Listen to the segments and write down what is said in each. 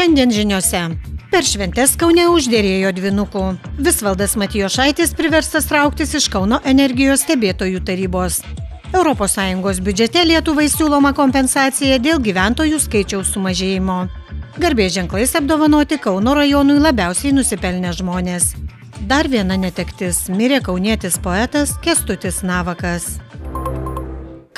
Šiandien žiniuose. Per šventes Kaune uždėrėjo dvinukų. Visvaldas Matijošaitis priverstas trauktis iš Kauno energijos stebėtojų tarybos. ES biudžete Lietuvai siūloma kompensacija dėl gyventojų skaičiaus sumažėjimo. Garbės ženklais apdovanoti Kauno rajonui labiausiai nusipelnę žmonės. Dar viena netektis - mirė kaunietis poetas Kestutis Navakas.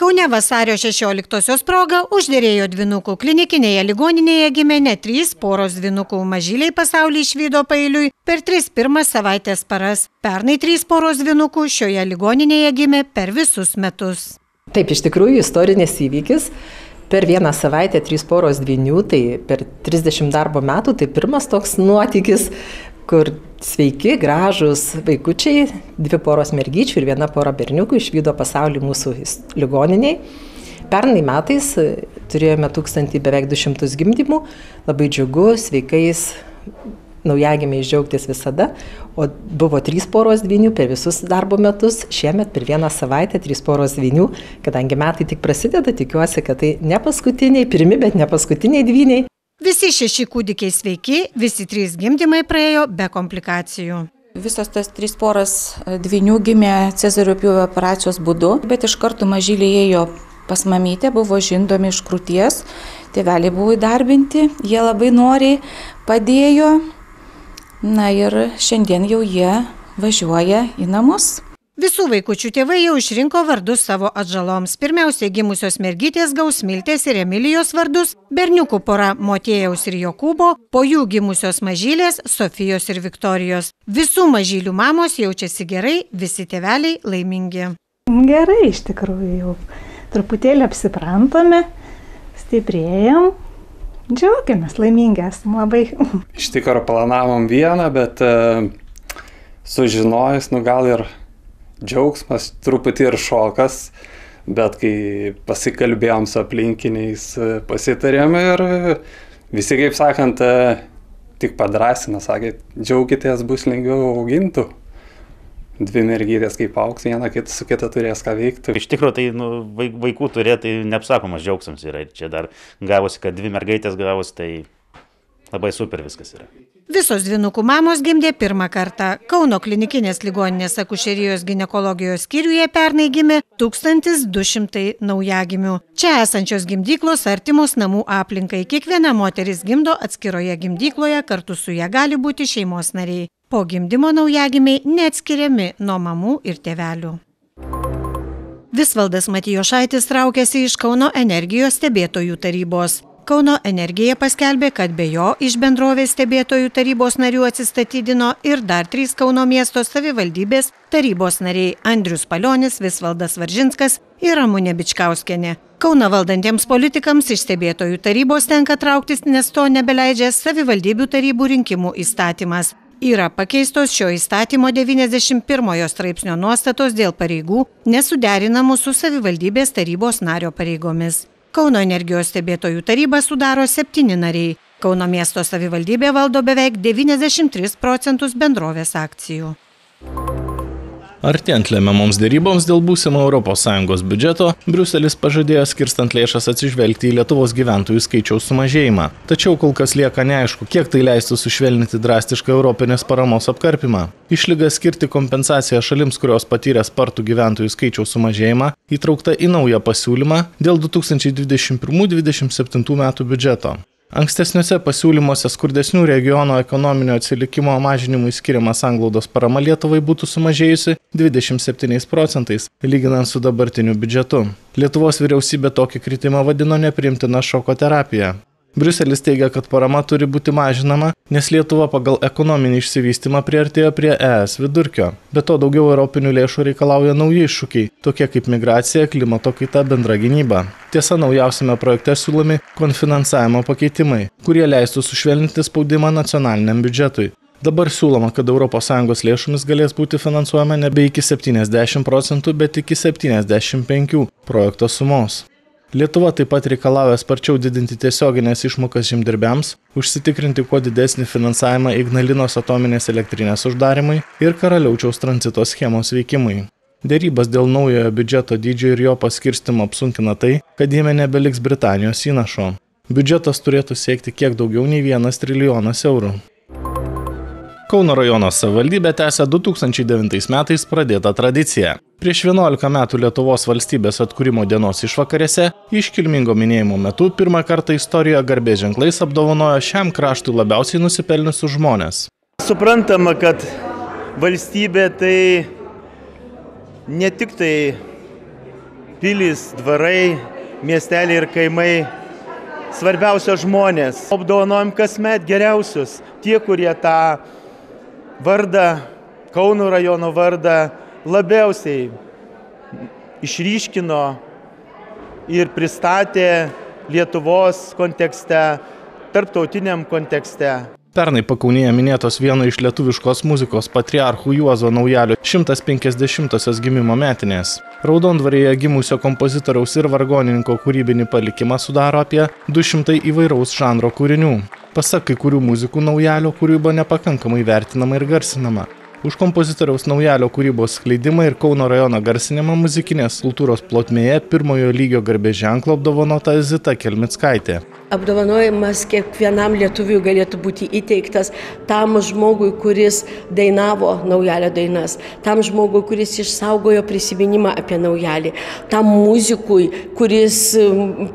Kaune vasario 16-osios proga uždėrėjo dvinukų. Klinikinėje ligoninėje gimė ne trys poros dvinukų. Mažyliai pasaulį išvydo pailiui per tris pirmas savaitės paras. Pernai trys poros dvinukų šioje ligoninėje gimė per visus metus. Taip, iš tikrųjų, istorinis įvykis. Per vieną savaitę trys poros dvinių, tai per 30 darbo metų, tai pirmas toks nuotykis, kur sveiki, gražus vaikučiai, dvi poros mergyčių ir viena pora berniukų išvydo pasaulį mūsų ligoniniai. Pernai metais e, turėjome 1000 beveik 200 gimdymų, labai džiugu, sveikais naujagimiai džiaugtis visada, o buvo trys poros dvinių per visus darbo metus, šiemet per vieną savaitę trys poros dvinių, kadangi metai tik prasideda, tikiuosi, kad tai ne paskutiniai, pirmi, bet ne paskutiniai dviniai. Visi šeši kūdikiai sveiki, visi trys gimdymai praėjo be komplikacijų. Visos tas trys poras e, dvinių gimė Cezario pjūvio operacijos būdu, bet iš karto mažylė ėjo pas mamytę, buvo žindomi iš krūties, tėveliai buvo įdarbinti, jie labai noriai padėjo. Na ir šiandien jau jie važiuoja į namus. Visų vaikučių tėvai jau išrinko vardus savo atžaloms. Pirmiausiai gimusios mergytės gaus Miltės ir Emilijos vardus, berniukų pora Motėjaus ir Jokūbo, po jų gimusios mažylės Sofijos ir Viktorijos. Visų mažylių mamos jaučiasi gerai, visi tėveliai laimingi. Gerai, iš tikrųjų jau truputėlį apsiprantame, stiprėjom, džiaugiamės, laimingi esame labai. Iš tikrųjų planavom vieną, bet uh, sužinojus, nu gal ir... Ir džiaugsmas, truputį ir šokas, bet kai pasikalbėjom su aplinkiniais, pasitarėm ir visi, kaip sakant, tik padrasina, sakė, džiaukitės, bus lengviau augintų. Dvi mergytės kaip auks, viena kita su kita turės ką veikti. Iš tikrųjų, tai nu, vaikų turėti tai neapsakomas džiaugsmas yra. Ir čia dar gavosi, kad dvi mergaitės gavosi, tai labai super viskas yra. Visos dvinukų mamos gimdė pirmą kartą. Kauno klinikinės ligoninės akušerijos gynekologijos skyriuje pernai gimė 1200 naujagimių. Čia esančios gimdyklos artimos namų aplinkai. Kiekviena moteris gimdo atskiroje gimdykloje, kartu su ją gali būti šeimos nariai. Po gimdymo naujagimiai neatskiriami nuo mamų ir tėvelių. Visvaldas Matijošaitis traukėsi iš Kauno energijos stebėtojų tarybos. Kauno energija paskelbė, kad be jo iš bendrovės stebėtojų tarybos narių atsistatydino ir dar trys Kauno miesto savivaldybės tarybos nariai Andrius Palionis, Visvaldas Varžinskas ir Ramūnė Bičkauskenė. Kauna valdantiems politikams iš stebėtojų tarybos tenka trauktis, nes to nebeleidžia savivaldybių tarybų rinkimų įstatymas. Yra pakeistos šio įstatymo 91 straipsnio nuostatos dėl pareigų nesuderinamų su savivaldybės tarybos nario pareigomis. Kauno energijos stebėtojų taryba sudaro septyni nariai. Kauno miesto savivaldybė valdo beveik 93 procentus bendrovės akcijų. Artėjant lemiamoms dėryboms dėl būsimo ES biudžeto, Briuselis pažadėjo skirstant lėšas atsižvelgti į Lietuvos gyventojų skaičiaus sumažėjimą. Tačiau kol kas lieka neaišku, kiek tai leistų sušvelninti drastišką europinės paramos apkarpimą. Išlyga skirti kompensaciją šalims, kurios patyrė spartų gyventojų skaičiaus sumažėjimą, įtraukta į naują pasiūlymą dėl 2021-2027 metų biudžeto ankstesniuose pasiūlymuose skurdesnių regionų ekonominio atsilikimo mažinimui skiriama sanglaudos parama lietuvai būtų sumažėjusi dvidešimt septyniais procentais lyginant su dabartiniu biudžetu lietuvos vyriausybė tokį kritimą vadino nepriimtina šoko terapija briuselis teigia kad parama turi būti mažinama nes lietuva pagal ekonominį išsivystymą priartėjo prie es vidurkio be to daugiau europinių lėšų reikalauja nauji iššūkiai tokie kaip migracija klimato kaita bendra gynyba tiesa naujausiame projekte siūlomi konfinansavimo pakeitimai kurie leistų sušvelninti spaudimą nacionaliniam biudžetui dabar siūloma kad europos sąjungos lėšomis galės būti finansuojama nebe iki septyniasdešim procentų bet iki septyniasdešim penkių projekto sumos Lietuva taip pat reikalauja sparčiau didinti tiesioginės išmokas žemdirbiams, užsitikrinti kuo didesnį finansavimą Ignalinos atominės elektrinės uždarimui ir karaliaučiaus tranzito schemos veikimui. Dėrybas dėl naujojo biudžeto dydžio ir jo paskirstimo apsunkina tai, kad jame nebeliks Britanijos įnašo. Biudžetas turėtų siekti kiek daugiau nei 1 trilijonas eurų. Kauno rajono savivaldybė tęsia 2009 metais pradėtą tradiciją. Prieš 11 metų Lietuvos valstybės atkūrimo dienos išvakarėse iškilmingo minėjimo metu pirmą kartą istorijoje garbės ženklais apdovanojo šiam kraštui labiausiai nusipelniusius žmonės. Suprantama, kad valstybė tai ne tik tai pilys, dvarai, miesteliai ir kaimai, svarbiausia žmonės. Apdovanojom kasmet geriausius, tie, kurie tą vardą, Kauno rajono vardą labiausiai išryškino ir pristatė Lietuvos kontekste, tarptautiniam kontekste. Pernai pakaunėje minėtos vieno iš lietuviškos muzikos patriarchų Juozo Naujalio 150-osios gimimo metinės raudondvaryje gimusio kompozitoriaus ir vargonininko kūrybinį palikimą sudaro apie du šimtai įvairaus žanro kūrinių pasak kai kurių muzikų naujalio kūryba nepakankamai vertinama ir garsinama už kompozitoriaus naujalio kūrybos skleidimą ir kauno rajono garsinimą muzikinės kultūros plotmėje pirmojo lygio garbės ženklu apdovanota zita kelmickaitė apdovanojimas kiekvienam lietuviui galėtų būti įteiktas tam žmogui, kuris dainavo naujalio dainas, tam žmogui, kuris išsaugojo prisiminimą apie naujalį, tam muzikui, kuris,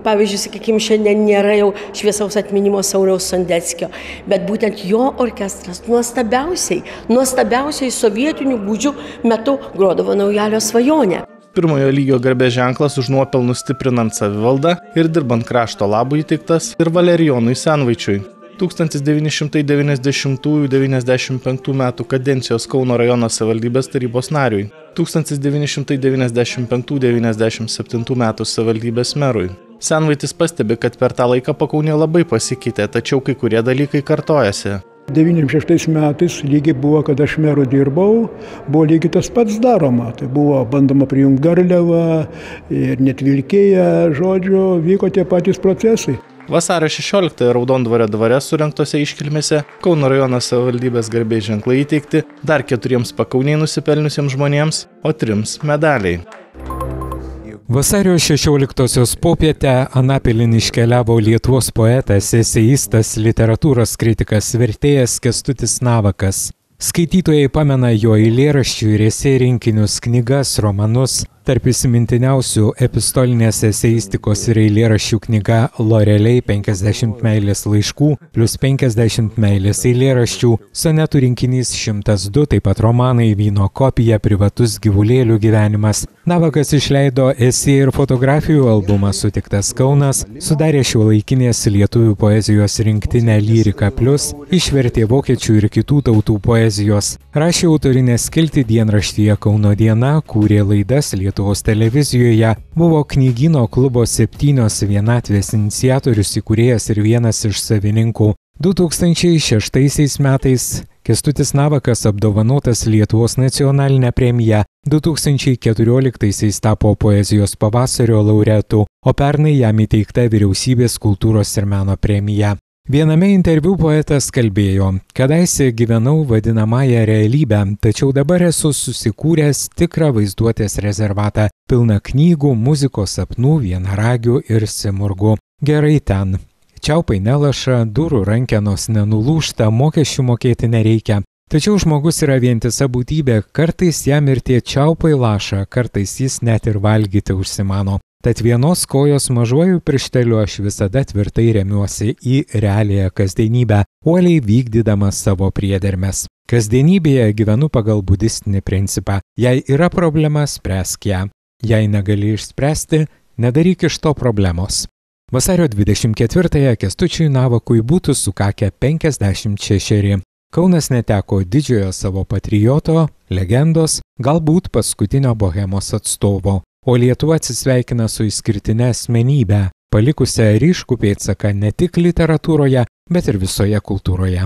pavyzdžiui, sakykime, šiandien nėra jau šviesaus atminimo Sauriaus Sondeckio, bet būtent jo orkestras nuostabiausiai, nuostabiausiai sovietinių būdžių metu grodavo naujalio svajonę pirmojo lygio garbės ženklas už nuopelnus stiprinant savivaldą ir dirbant krašto labui įteiktas ir Valerijonui Senvaičiui. 1990-95 metų kadencijos Kauno rajono savivaldybės tarybos nariui, 1995-97 metų savivaldybės merui. Senvaitis pastebi, kad per tą laiką pakaunė labai pasikeitė, tačiau kai kurie dalykai kartojasi. 96 metais lygiai buvo, kad aš meru dirbau, buvo lygiai tas pats daroma. Tai buvo bandoma prijungti Garliavą ir net Vilkėje, žodžiu, vyko tie patys procesai. Vasario 16 Raudondvario dvare surinktose iškilmėse Kauno rajono savivaldybės garbės ženklai įteikti dar keturiems pakauniai nusipelniusiems žmonėms, o trims medaliai. Vasario 16-osios popietę Anapilin iškeliavo Lietuvos poetas, eseistas, literatūros kritikas, vertėjas Kestutis Navakas. Skaitytojai pamena jo eilėraščių ir esė rinkinius, knygas, romanus, Tarp įsimintiniausių epistolinės eseistikos ir eilėraščių knyga Loreliai 50 meilės laiškų plus 50 meilės eilėraščių, sonetų rinkinys 102, taip pat romanai Vyno kopija, privatus gyvulėlių gyvenimas. Navakas išleido esė ir fotografijų albumą Sutiktas Kaunas, sudarė šio laikinės lietuvių poezijos rinktinę Lyrika Plus, išvertė vokiečių ir kitų tautų poezijos, rašė autorinę skilti dienraštyje Kauno diena, kūrė laidas Lietuvos. Lietuvos televizijoje buvo knygyno klubo septynios vienatvės iniciatorius įkūrėjas ir vienas iš savininkų. 2006 metais Kestutis Navakas apdovanotas Lietuvos nacionalinę premiją, 2014-aisiais tapo poezijos pavasario laureatu, o pernai jam įteikta Vyriausybės kultūros ir meno premija. Viename interviu poetas kalbėjo, kadaise gyvenau vadinamąją realybę, tačiau dabar esu susikūręs tikrą vaizduotės rezervatą, pilną knygų, muzikos sapnų, vienaragių ir simurgų. Gerai ten. Čiaupai nelaša, durų rankenos nenulūšta, mokesčių mokėti nereikia. Tačiau žmogus yra vientisa būtybė, kartais jam ir tie čiaupai laša, kartais jis net ir valgyti užsimano. Tad vienos kojos mažuoju piršteliu aš visada tvirtai remiuosi į realiją kasdienybę, uoliai vykdydamas savo priedermes. Kasdienybėje gyvenu pagal budistinį principą. Jei yra problema, spręsk ją. Jei negali išspręsti, nedaryk iš to problemos. Vasario 24-ąją Kestučiui Navakui būtų sukakę 56. Kaunas neteko didžiojo savo patrioto, legendos, galbūt paskutinio bohemos atstovo o Lietuva atsisveikina su išskirtinė asmenybė, palikusią ryškų pėdsaką ne tik literatūroje, bet ir visoje kultūroje.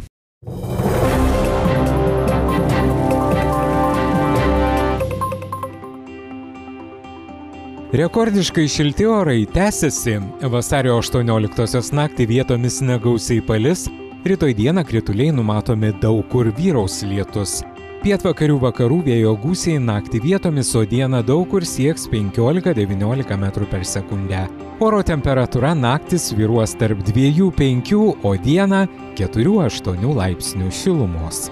Rekordiškai šilti orai tęsiasi. Vasario 18-osios naktį vietomis negausiai palis, rytoj dieną krituliai numatomi daug kur vyraus lietus. Pietvakarių vakarų vėjo gūsiai naktį vietomis, o dieną daug kur sieks 15-19 m per sekundę. Oro temperatūra naktį sviruos tarp 2-5, o dieną 4-8 laipsnių šilumos.